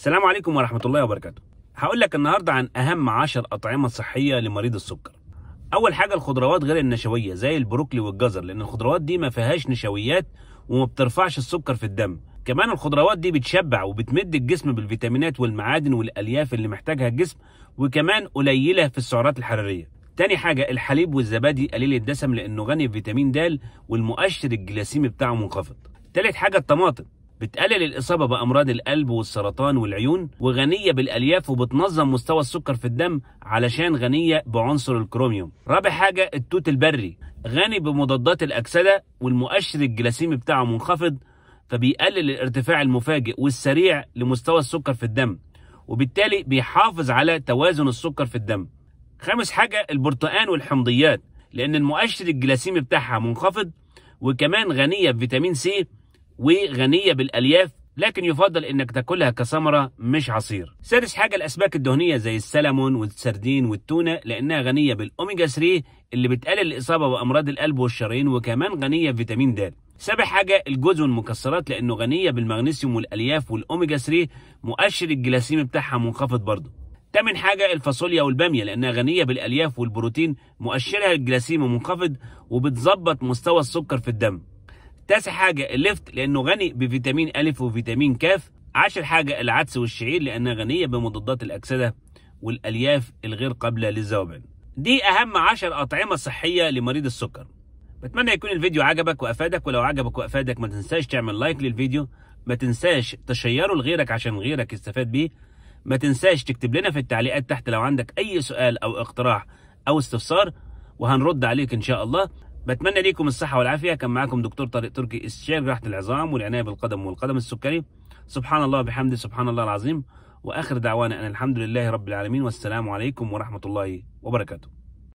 السلام عليكم ورحمة الله وبركاته هقول لك النهاردة عن أهم 10 أطعمة صحية لمريض السكر أول حاجة الخضروات غير النشوية زي البروكلي والجزر لأن الخضروات دي ما فيهاش نشويات وما بترفعش السكر في الدم كمان الخضروات دي بتشبع وبتمد الجسم بالفيتامينات والمعادن والألياف اللي محتاجها الجسم وكمان قليلة في السعرات الحرارية تاني حاجة الحليب والزبادي قليل الدسم لأنه غني بفيتامين د والمؤشر الجلاسيمي بتاعه منخفض تالت حاجة الطماطم بتقلل الإصابة بأمراض القلب والسرطان والعيون وغنية بالألياف وبتنظم مستوى السكر في الدم علشان غنية بعنصر الكروميوم رابع حاجة التوت البري غني بمضادات الأكسدة والمؤشر الجلاسيمي بتاعه منخفض فبيقلل الارتفاع المفاجئ والسريع لمستوى السكر في الدم وبالتالي بيحافظ على توازن السكر في الدم خامس حاجة البرتقان والحمضيات لأن المؤشر الجلاسيمي بتاعها منخفض وكمان غنية بفيتامين سي وغنية بالألياف لكن يفضل انك تاكلها كثمره مش عصير. سادس حاجه الاسماك الدهنيه زي السلمون والسردين والتونه لانها غنيه بالاوميجا 3 اللي بتقلل الاصابه بامراض القلب والشرايين وكمان غنيه بفيتامين د. سابع حاجه الجوز والمكسرات لانه غنيه بالمغنيسيوم والالياف والاوميجا 3 مؤشر الجلاسيم بتاعها منخفض برضه. تامن حاجة الفاصوليا والبامية لأنها غنية بالألياف والبروتين مؤشرها الجلاسيم منخفض وبتظبط مستوى السكر في الدم تاسع حاجة اللفت لأنه غني بفيتامين أ وفيتامين كاف عاشر حاجة العدس والشعير لأنها غنية بمضادات الأكسدة والألياف الغير قابلة للذوبان دي أهم عشر أطعمة صحية لمريض السكر بتمنى يكون الفيديو عجبك وأفادك ولو عجبك وأفادك ما تنساش تعمل لايك للفيديو ما تنساش تشيره لغيرك عشان غيرك يستفاد بيه ما تنساش تكتب لنا في التعليقات تحت لو عندك أي سؤال أو اقتراح أو استفسار وهنرد عليك إن شاء الله بتمنى ليكم الصحة والعافية كان معاكم دكتور طارق تركي استشاري جراحة العظام والعناية بالقدم والقدم السكري سبحان الله بحمد سبحان الله العظيم وآخر دعوانا أن الحمد لله رب العالمين والسلام عليكم ورحمة الله وبركاته